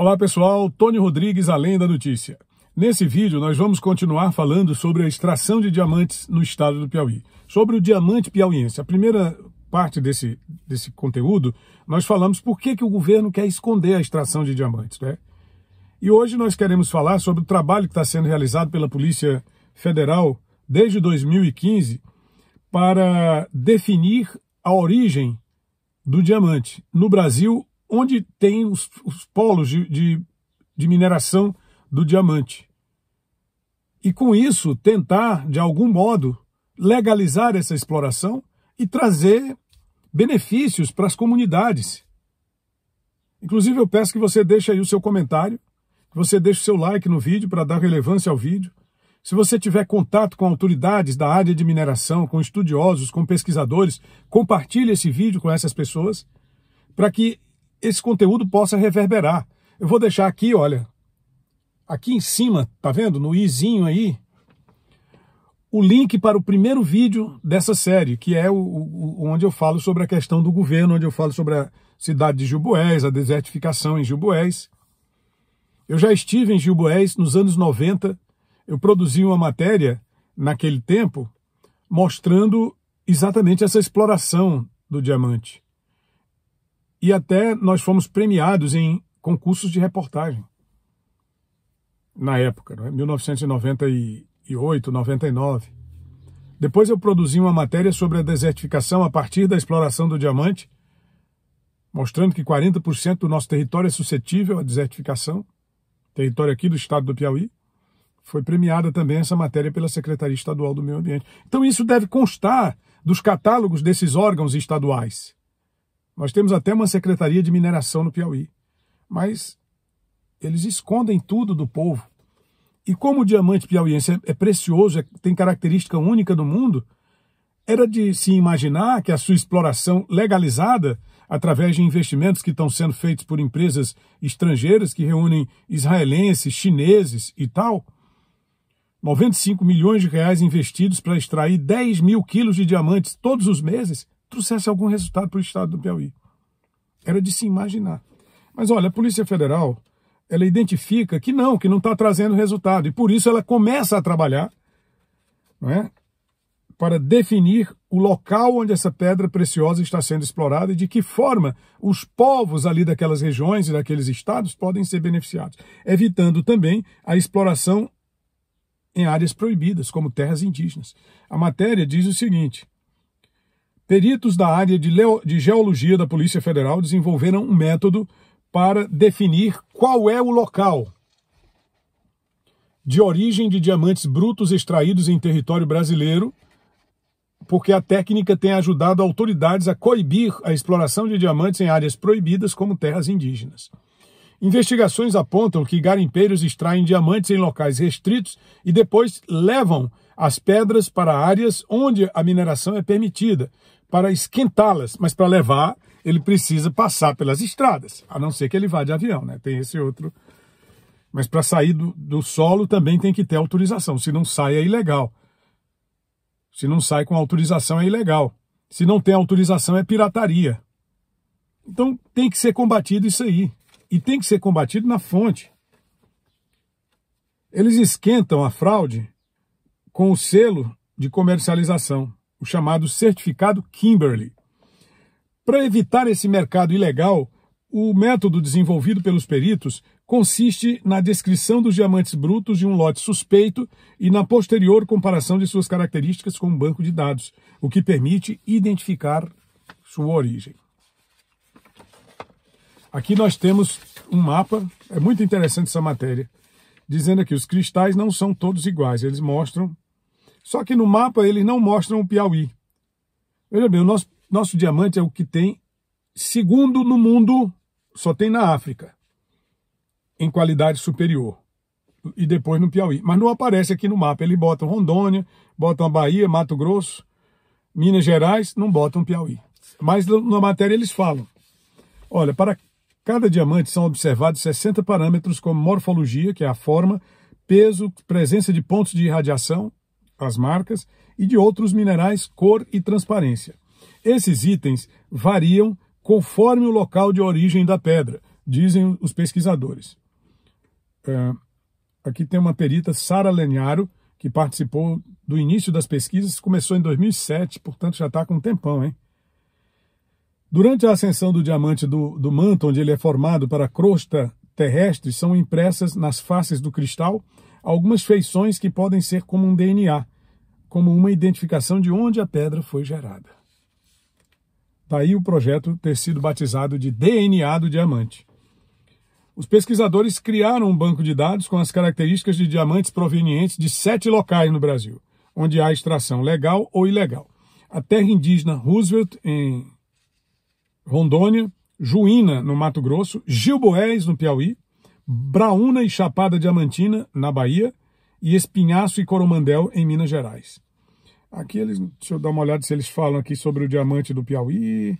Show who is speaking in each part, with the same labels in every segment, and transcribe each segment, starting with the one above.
Speaker 1: Olá pessoal, Tony Rodrigues, Além da Notícia. Nesse vídeo nós vamos continuar falando sobre a extração de diamantes no estado do Piauí, sobre o diamante piauiense. A primeira parte desse, desse conteúdo nós falamos por que, que o governo quer esconder a extração de diamantes. Né? E hoje nós queremos falar sobre o trabalho que está sendo realizado pela Polícia Federal desde 2015 para definir a origem do diamante no Brasil onde tem os, os polos de, de, de mineração do diamante. E com isso, tentar, de algum modo, legalizar essa exploração e trazer benefícios para as comunidades. Inclusive, eu peço que você deixe aí o seu comentário, que você deixe o seu like no vídeo para dar relevância ao vídeo. Se você tiver contato com autoridades da área de mineração, com estudiosos, com pesquisadores, compartilhe esse vídeo com essas pessoas, para que esse conteúdo possa reverberar. Eu vou deixar aqui, olha, aqui em cima, tá vendo? No izinho aí, o link para o primeiro vídeo dessa série, que é o, o, onde eu falo sobre a questão do governo, onde eu falo sobre a cidade de Gilboés, a desertificação em Gilboés. Eu já estive em Gilboés nos anos 90, eu produzi uma matéria naquele tempo mostrando exatamente essa exploração do diamante. E até nós fomos premiados em concursos de reportagem. Na época, 1998, 99. É? Depois eu produzi uma matéria sobre a desertificação a partir da exploração do diamante, mostrando que 40% do nosso território é suscetível à desertificação, território aqui do estado do Piauí. Foi premiada também essa matéria pela Secretaria Estadual do Meio Ambiente. Então isso deve constar dos catálogos desses órgãos estaduais. Nós temos até uma secretaria de mineração no Piauí, mas eles escondem tudo do povo. E como o diamante piauiense é, é precioso, é, tem característica única no mundo, era de se imaginar que a sua exploração legalizada, através de investimentos que estão sendo feitos por empresas estrangeiras que reúnem israelenses, chineses e tal, 95 milhões de reais investidos para extrair 10 mil quilos de diamantes todos os meses, trouxesse algum resultado para o estado do Piauí. Era de se imaginar. Mas olha, a Polícia Federal, ela identifica que não, que não está trazendo resultado. E por isso ela começa a trabalhar não é, para definir o local onde essa pedra preciosa está sendo explorada e de que forma os povos ali daquelas regiões e daqueles estados podem ser beneficiados, evitando também a exploração em áreas proibidas, como terras indígenas. A matéria diz o seguinte: Peritos da área de, de geologia da Polícia Federal desenvolveram um método para definir qual é o local de origem de diamantes brutos extraídos em território brasileiro, porque a técnica tem ajudado autoridades a coibir a exploração de diamantes em áreas proibidas como terras indígenas. Investigações apontam que garimpeiros extraem diamantes em locais restritos e depois levam as pedras para áreas onde a mineração é permitida, para esquentá-las, mas para levar ele precisa passar pelas estradas, a não ser que ele vá de avião, né? Tem esse outro. Mas para sair do, do solo também tem que ter autorização. Se não sai, é ilegal. Se não sai com autorização, é ilegal. Se não tem autorização, é pirataria. Então tem que ser combatido isso aí. E tem que ser combatido na fonte. Eles esquentam a fraude com o selo de comercialização o chamado certificado Kimberly. Para evitar esse mercado ilegal, o método desenvolvido pelos peritos consiste na descrição dos diamantes brutos de um lote suspeito e na posterior comparação de suas características com um banco de dados, o que permite identificar sua origem. Aqui nós temos um mapa, é muito interessante essa matéria, dizendo que os cristais não são todos iguais, eles mostram só que no mapa eles não mostram o Piauí. Veja bem, o nosso, nosso diamante é o que tem segundo no mundo, só tem na África, em qualidade superior. E depois no Piauí. Mas não aparece aqui no mapa. Eles botam Rondônia, botam a Bahia, Mato Grosso, Minas Gerais, não botam Piauí. Mas na matéria eles falam. Olha, para cada diamante são observados 60 parâmetros como morfologia, que é a forma, peso, presença de pontos de irradiação, as marcas, e de outros minerais, cor e transparência. Esses itens variam conforme o local de origem da pedra, dizem os pesquisadores. É, aqui tem uma perita, Sara Lenharo, que participou do início das pesquisas, começou em 2007, portanto já está com um tempão, hein? Durante a ascensão do diamante do, do manto, onde ele é formado para a crosta terrestre, são impressas nas faces do cristal algumas feições que podem ser como um DNA, como uma identificação de onde a pedra foi gerada. Daí tá o projeto ter sido batizado de DNA do diamante. Os pesquisadores criaram um banco de dados com as características de diamantes provenientes de sete locais no Brasil, onde há extração legal ou ilegal. A terra indígena Roosevelt, em Rondônia, Juína, no Mato Grosso, Gilboés, no Piauí, Braúna e Chapada Diamantina, na Bahia, e Espinhaço e Coromandel, em Minas Gerais. Aqui eles, deixa eu dar uma olhada se eles falam aqui sobre o diamante do Piauí.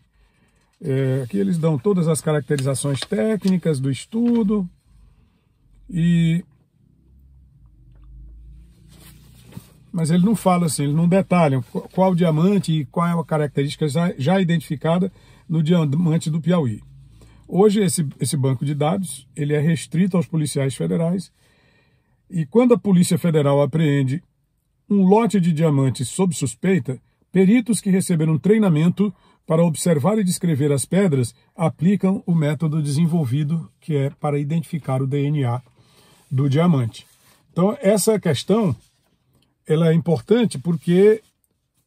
Speaker 1: É, aqui eles dão todas as caracterizações técnicas do estudo. E... Mas eles não falam assim, eles não detalham qual diamante e qual é a característica já, já identificada no diamante do Piauí. Hoje esse, esse banco de dados ele é restrito aos policiais federais e quando a Polícia Federal apreende um lote de diamantes sob suspeita, peritos que receberam treinamento para observar e descrever as pedras aplicam o método desenvolvido que é para identificar o DNA do diamante. Então essa questão ela é importante porque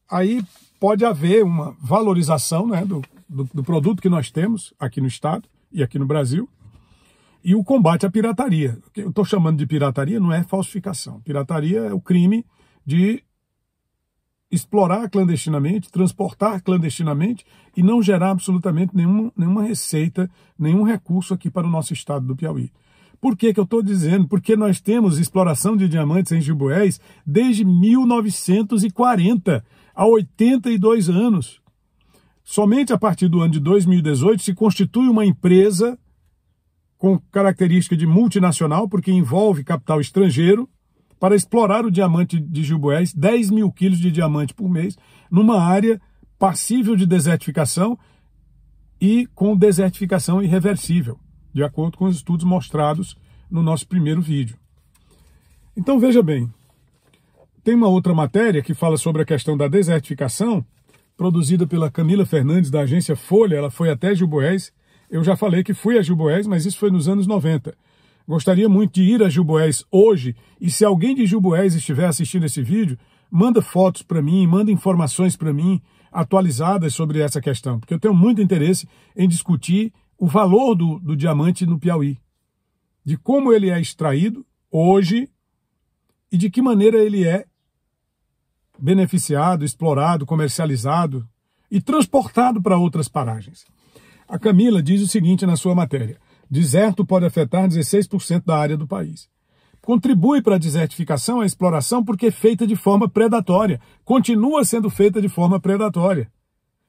Speaker 1: aí pode haver uma valorização né, do, do, do produto que nós temos aqui no Estado e aqui no Brasil, e o combate à pirataria. O que eu estou chamando de pirataria não é falsificação. Pirataria é o crime de explorar clandestinamente, transportar clandestinamente e não gerar absolutamente nenhum, nenhuma receita, nenhum recurso aqui para o nosso estado do Piauí. Por que, que eu estou dizendo? Porque nós temos exploração de diamantes em Jibuéis desde 1940, há 82 anos. Somente a partir do ano de 2018 se constitui uma empresa com característica de multinacional, porque envolve capital estrangeiro, para explorar o diamante de Gilboés, 10 mil quilos de diamante por mês, numa área passível de desertificação e com desertificação irreversível, de acordo com os estudos mostrados no nosso primeiro vídeo. Então veja bem, tem uma outra matéria que fala sobre a questão da desertificação, produzida pela Camila Fernandes, da agência Folha, ela foi até Gilboés. Eu já falei que fui a Gilboés, mas isso foi nos anos 90. Gostaria muito de ir a Gilboés hoje, e se alguém de Gilboés estiver assistindo esse vídeo, manda fotos para mim, manda informações para mim atualizadas sobre essa questão, porque eu tenho muito interesse em discutir o valor do, do diamante no Piauí, de como ele é extraído hoje e de que maneira ele é beneficiado, explorado, comercializado e transportado para outras paragens. A Camila diz o seguinte na sua matéria: deserto pode afetar 16% da área do país. Contribui para a desertificação a exploração porque é feita de forma predatória, continua sendo feita de forma predatória.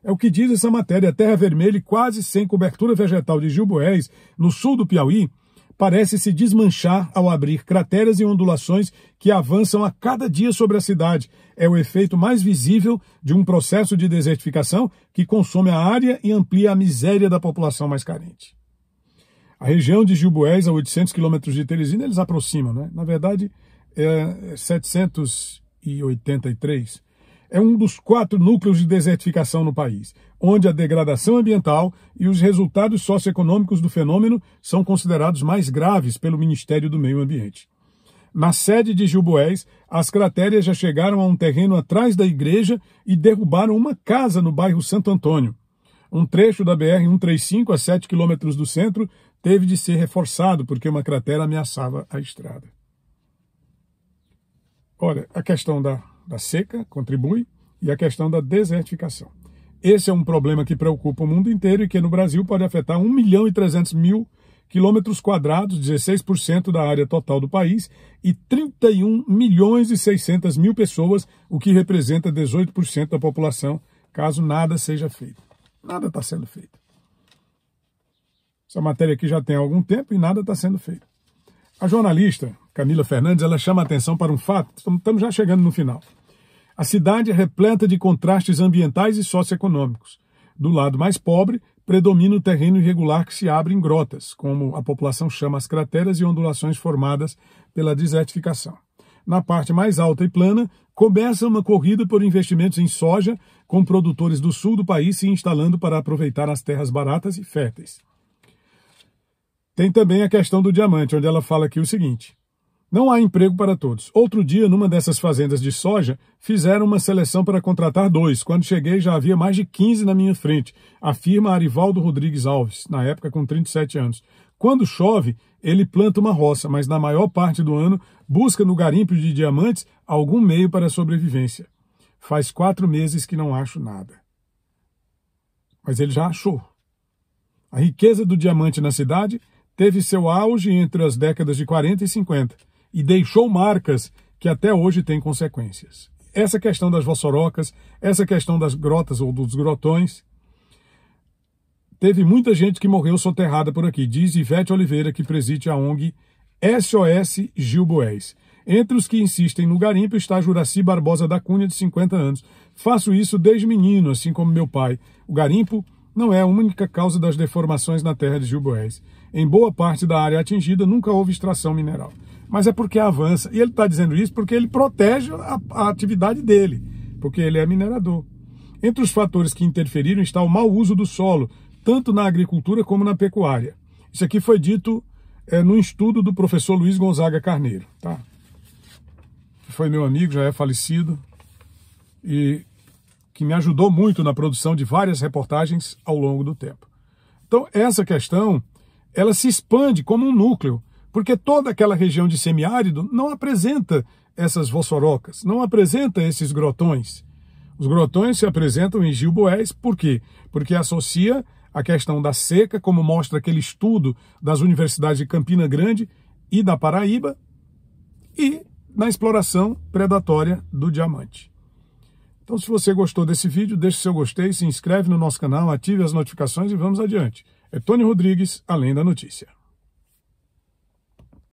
Speaker 1: É o que diz essa matéria. A terra vermelha, quase sem cobertura vegetal de Gilboés, no sul do Piauí, parece se desmanchar ao abrir crateras e ondulações que avançam a cada dia sobre a cidade. É o efeito mais visível de um processo de desertificação que consome a área e amplia a miséria da população mais carente. A região de Gilboés, a 800 quilômetros de Teresina, eles aproximam, né? Na verdade, é 783 é um dos quatro núcleos de desertificação no país, onde a degradação ambiental e os resultados socioeconômicos do fenômeno são considerados mais graves pelo Ministério do Meio Ambiente. Na sede de Gilboés, as cratérias já chegaram a um terreno atrás da igreja e derrubaram uma casa no bairro Santo Antônio. Um trecho da BR-135, a 7 quilômetros do centro, teve de ser reforçado porque uma cratera ameaçava a estrada. Olha, a questão da da seca contribui e a questão da desertificação. Esse é um problema que preocupa o mundo inteiro e que no Brasil pode afetar 1 milhão e 300 mil quilômetros quadrados, 16% da área total do país, e 31 milhões e 600 mil pessoas, o que representa 18% da população, caso nada seja feito. Nada está sendo feito. Essa matéria aqui já tem algum tempo e nada está sendo feito. A jornalista Camila Fernandes, ela chama a atenção para um fato, estamos já chegando no final. A cidade é repleta de contrastes ambientais e socioeconômicos. Do lado mais pobre, predomina o terreno irregular que se abre em grotas, como a população chama as crateras e ondulações formadas pela desertificação. Na parte mais alta e plana, começa uma corrida por investimentos em soja, com produtores do sul do país se instalando para aproveitar as terras baratas e férteis. Tem também a questão do diamante, onde ela fala aqui o seguinte: não há emprego para todos. Outro dia, numa dessas fazendas de soja, fizeram uma seleção para contratar dois. Quando cheguei, já havia mais de 15 na minha frente, afirma Arivaldo Rodrigues Alves, na época com 37 anos. Quando chove, ele planta uma roça, mas na maior parte do ano busca no garimpo de diamantes algum meio para a sobrevivência. Faz quatro meses que não acho nada. Mas ele já achou. A riqueza do diamante na cidade teve seu auge entre as décadas de 40 e 50 e deixou marcas que até hoje têm consequências. Essa questão das vossorocas, essa questão das grotas ou dos grotões, teve muita gente que morreu soterrada por aqui, diz Ivete Oliveira, que preside a ONG SOS Gilboés. Entre os que insistem no garimpo está Juraci Barbosa da Cunha, de 50 anos. Faço isso desde menino, assim como meu pai. O garimpo não é a única causa das deformações na terra de Gilboés. Em boa parte da área atingida, nunca houve extração mineral mas é porque avança. E ele está dizendo isso porque ele protege a, a atividade dele, porque ele é minerador. Entre os fatores que interferiram está o mau uso do solo, tanto na agricultura como na pecuária. Isso aqui foi dito é, no estudo do professor Luiz Gonzaga Carneiro, tá? que foi meu amigo, já é falecido, e que me ajudou muito na produção de várias reportagens ao longo do tempo. Então, essa questão, ela se expande como um núcleo porque toda aquela região de semiárido não apresenta essas vossorocas, não apresenta esses grotões. Os grotões se apresentam em Gilboés, por quê? Porque associa a questão da seca, como mostra aquele estudo das universidades de Campina Grande e da Paraíba, e na exploração predatória do diamante. Então, se você gostou desse vídeo, deixe seu gostei, se inscreve no nosso canal, ative as notificações e vamos adiante. É Tony Rodrigues, Além da Notícia.